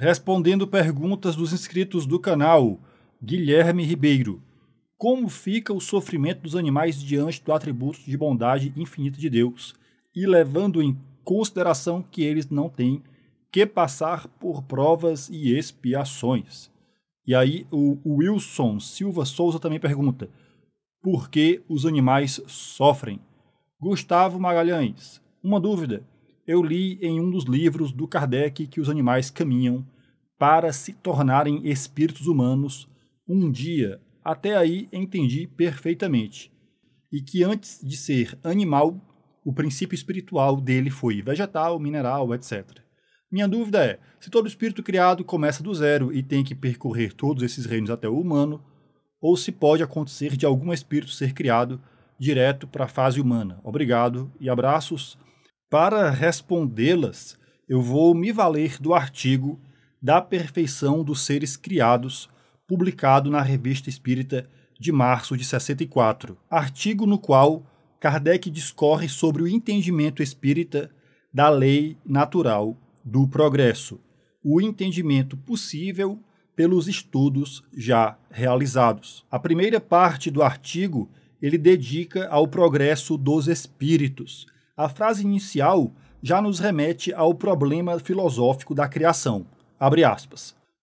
Respondendo perguntas dos inscritos do canal, Guilherme Ribeiro. Como fica o sofrimento dos animais diante do atributo de bondade infinita de Deus, e levando em consideração que eles não têm que passar por provas e expiações? E aí o Wilson Silva Souza também pergunta: Por que os animais sofrem? Gustavo Magalhães, uma dúvida eu li em um dos livros do Kardec que os animais caminham para se tornarem espíritos humanos um dia. Até aí entendi perfeitamente. E que antes de ser animal, o princípio espiritual dele foi vegetal, mineral, etc. Minha dúvida é: se todo espírito criado começa do zero e tem que percorrer todos esses reinos até o humano, ou se pode acontecer de algum espírito ser criado direto para a fase humana? Obrigado e abraços. Para respondê-las, eu vou me valer do artigo Da Perfeição dos Seres Criados, publicado na Revista Espírita de março de 64, artigo no qual Kardec discorre sobre o entendimento espírita da lei natural do progresso, o entendimento possível pelos estudos já realizados. A primeira parte do artigo ele dedica ao progresso dos espíritos, a frase inicial já nos remete ao problema filosófico da criação.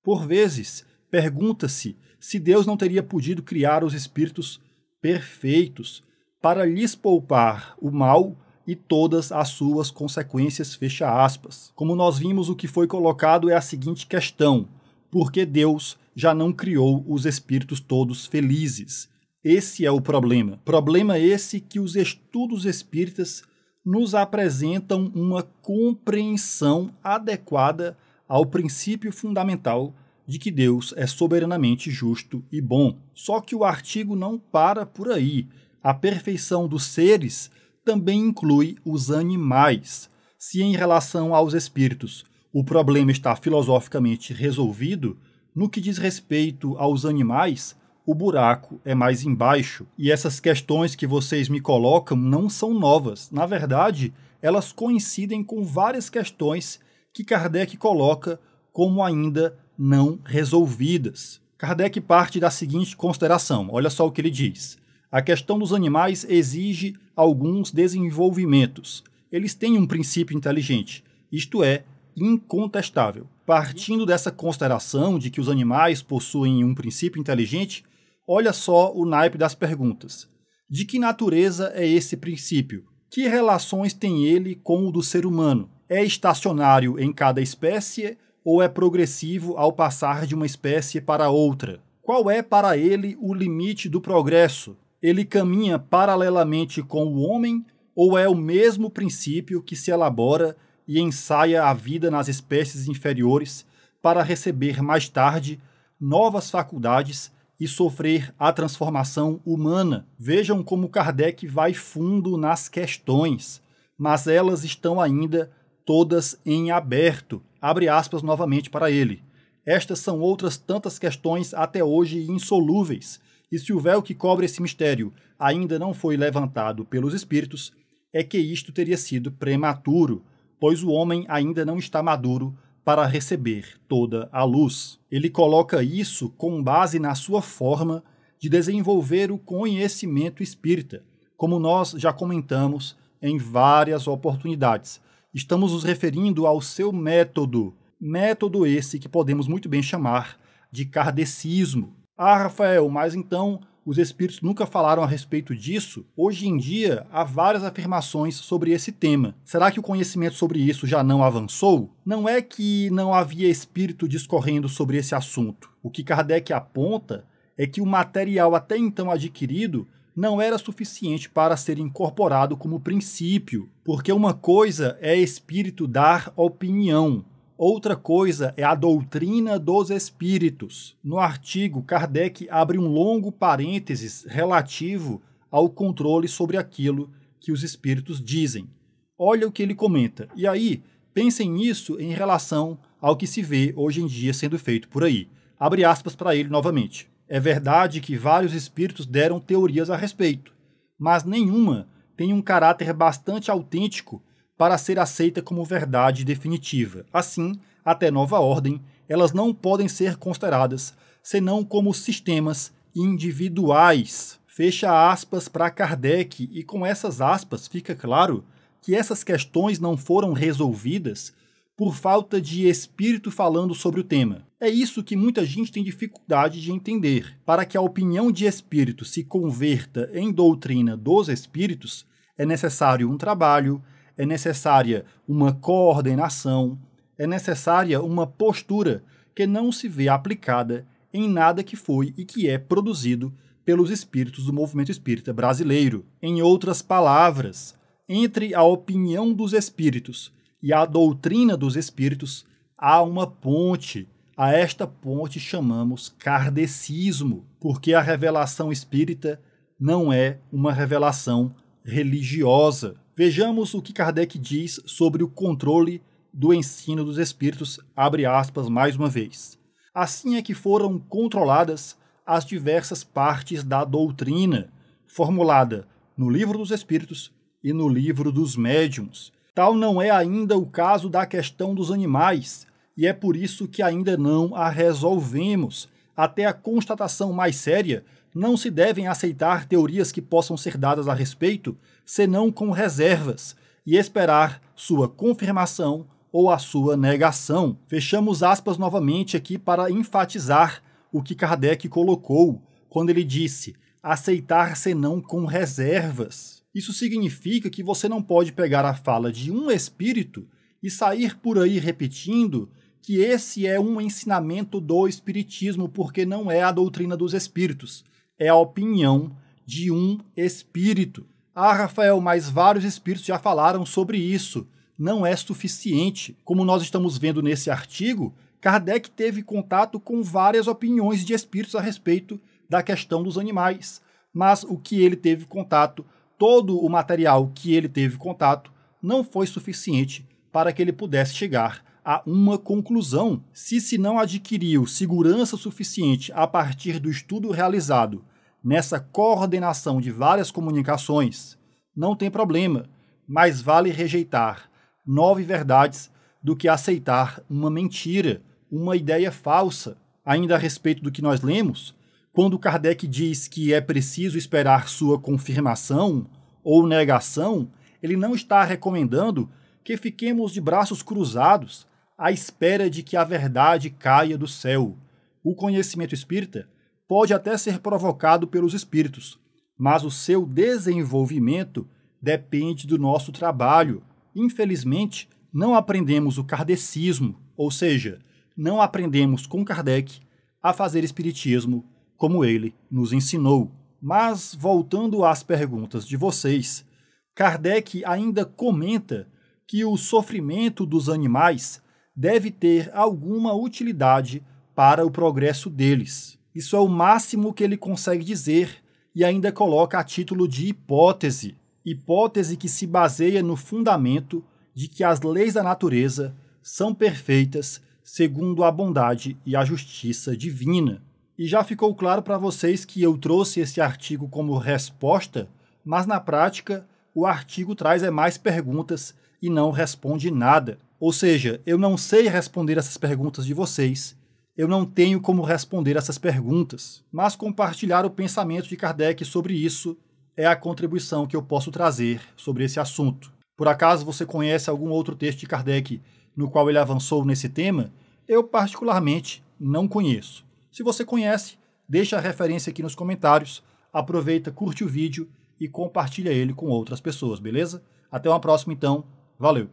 Por vezes, pergunta-se se Deus não teria podido criar os espíritos perfeitos para lhes poupar o mal e todas as suas consequências, fecha aspas. Como nós vimos, o que foi colocado é a seguinte questão: por que Deus já não criou os espíritos todos felizes? Esse é o problema. Problema esse que os estudos espíritas nos apresentam uma compreensão adequada ao princípio fundamental de que Deus é soberanamente justo e bom. Só que o artigo não para por aí. A perfeição dos seres também inclui os animais. Se em relação aos espíritos o problema está filosoficamente resolvido, no que diz respeito aos animais, o buraco é mais embaixo. E essas questões que vocês me colocam não são novas. Na verdade, elas coincidem com várias questões que Kardec coloca como ainda não resolvidas. Kardec parte da seguinte consideração: olha só o que ele diz. A questão dos animais exige alguns desenvolvimentos. Eles têm um princípio inteligente, isto é, incontestável. Partindo dessa consideração de que os animais possuem um princípio inteligente, Olha só o naipe das perguntas. De que natureza é esse princípio? Que relações tem ele com o do ser humano? É estacionário em cada espécie ou é progressivo ao passar de uma espécie para outra? Qual é para ele o limite do progresso? Ele caminha paralelamente com o homem ou é o mesmo princípio que se elabora e ensaia a vida nas espécies inferiores para receber mais tarde novas faculdades e sofrer a transformação humana. Vejam como Kardec vai fundo nas questões, mas elas estão ainda todas em aberto. Abre aspas novamente para ele. Estas são outras tantas questões até hoje insolúveis, e se o véu que cobre esse mistério ainda não foi levantado pelos espíritos, é que isto teria sido prematuro, pois o homem ainda não está maduro para receber toda a luz. Ele coloca isso com base na sua forma de desenvolver o conhecimento espírita, como nós já comentamos em várias oportunidades. Estamos nos referindo ao seu método, método esse que podemos muito bem chamar de kardecismo. Ah, Rafael, mas então os espíritos nunca falaram a respeito disso, hoje em dia há várias afirmações sobre esse tema. Será que o conhecimento sobre isso já não avançou? Não é que não havia espírito discorrendo sobre esse assunto. O que Kardec aponta é que o material até então adquirido não era suficiente para ser incorporado como princípio, porque uma coisa é espírito dar opinião, Outra coisa é a doutrina dos espíritos. No artigo, Kardec abre um longo parênteses relativo ao controle sobre aquilo que os espíritos dizem. Olha o que ele comenta. E aí, pensem nisso em relação ao que se vê hoje em dia sendo feito por aí. Abre aspas para ele novamente. É verdade que vários espíritos deram teorias a respeito, mas nenhuma tem um caráter bastante autêntico para ser aceita como verdade definitiva. Assim, até nova ordem, elas não podem ser consideradas senão como sistemas individuais. Fecha aspas para Kardec, e com essas aspas fica claro que essas questões não foram resolvidas por falta de espírito falando sobre o tema. É isso que muita gente tem dificuldade de entender. Para que a opinião de espírito se converta em doutrina dos espíritos, é necessário um trabalho, é necessária uma coordenação, é necessária uma postura que não se vê aplicada em nada que foi e que é produzido pelos espíritos do movimento espírita brasileiro. Em outras palavras, entre a opinião dos espíritos e a doutrina dos espíritos há uma ponte. A esta ponte chamamos kardecismo, porque a revelação espírita não é uma revelação religiosa. Vejamos o que Kardec diz sobre o controle do ensino dos espíritos, abre aspas mais uma vez. Assim é que foram controladas as diversas partes da doutrina, formulada no Livro dos Espíritos e no Livro dos Médiuns. Tal não é ainda o caso da questão dos animais, e é por isso que ainda não a resolvemos, até a constatação mais séria não se devem aceitar teorias que possam ser dadas a respeito, senão com reservas, e esperar sua confirmação ou a sua negação. Fechamos aspas novamente aqui para enfatizar o que Kardec colocou quando ele disse aceitar senão com reservas. Isso significa que você não pode pegar a fala de um espírito e sair por aí repetindo que esse é um ensinamento do espiritismo, porque não é a doutrina dos espíritos é a opinião de um espírito. Ah, Rafael, mas vários espíritos já falaram sobre isso. Não é suficiente. Como nós estamos vendo nesse artigo, Kardec teve contato com várias opiniões de espíritos a respeito da questão dos animais. Mas o que ele teve contato, todo o material que ele teve contato, não foi suficiente para que ele pudesse chegar a uma conclusão. Se se não adquiriu segurança suficiente a partir do estudo realizado nessa coordenação de várias comunicações, não tem problema, mas vale rejeitar nove verdades do que aceitar uma mentira, uma ideia falsa. Ainda a respeito do que nós lemos, quando Kardec diz que é preciso esperar sua confirmação ou negação, ele não está recomendando que fiquemos de braços cruzados à espera de que a verdade caia do céu. O conhecimento espírita pode até ser provocado pelos espíritos, mas o seu desenvolvimento depende do nosso trabalho. Infelizmente, não aprendemos o kardecismo, ou seja, não aprendemos com Kardec a fazer espiritismo como ele nos ensinou. Mas voltando às perguntas de vocês, Kardec ainda comenta que o sofrimento dos animais deve ter alguma utilidade para o progresso deles. Isso é o máximo que ele consegue dizer e ainda coloca a título de hipótese. Hipótese que se baseia no fundamento de que as leis da natureza são perfeitas segundo a bondade e a justiça divina. E já ficou claro para vocês que eu trouxe esse artigo como resposta, mas na prática o artigo traz é mais perguntas e não responde nada. Ou seja, eu não sei responder essas perguntas de vocês, eu não tenho como responder essas perguntas, mas compartilhar o pensamento de Kardec sobre isso é a contribuição que eu posso trazer sobre esse assunto. Por acaso você conhece algum outro texto de Kardec no qual ele avançou nesse tema? Eu particularmente não conheço. Se você conhece, deixa a referência aqui nos comentários, aproveita, curte o vídeo e compartilha ele com outras pessoas, beleza? Até uma próxima então. Valeu.